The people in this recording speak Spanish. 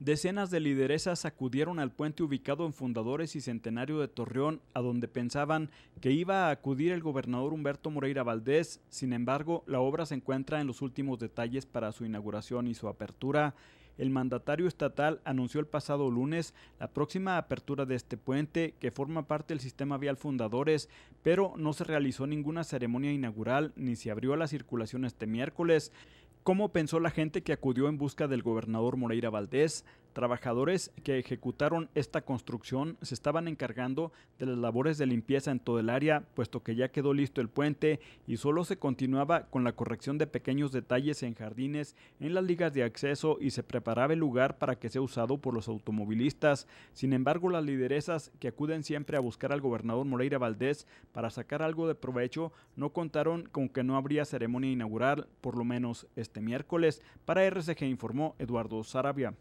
Decenas de lideresas acudieron al puente ubicado en Fundadores y Centenario de Torreón, a donde pensaban que iba a acudir el gobernador Humberto Moreira Valdés. Sin embargo, la obra se encuentra en los últimos detalles para su inauguración y su apertura. El mandatario estatal anunció el pasado lunes la próxima apertura de este puente, que forma parte del sistema vial Fundadores, pero no se realizó ninguna ceremonia inaugural ni se abrió a la circulación este miércoles. ¿Cómo pensó la gente que acudió en busca del gobernador Moreira Valdés, Trabajadores que ejecutaron esta construcción se estaban encargando de las labores de limpieza en todo el área, puesto que ya quedó listo el puente y solo se continuaba con la corrección de pequeños detalles en jardines, en las ligas de acceso y se preparaba el lugar para que sea usado por los automovilistas. Sin embargo, las lideresas que acuden siempre a buscar al gobernador Moreira Valdés para sacar algo de provecho no contaron con que no habría ceremonia inaugural, por lo menos este miércoles. Para RCG informó Eduardo Sarabia.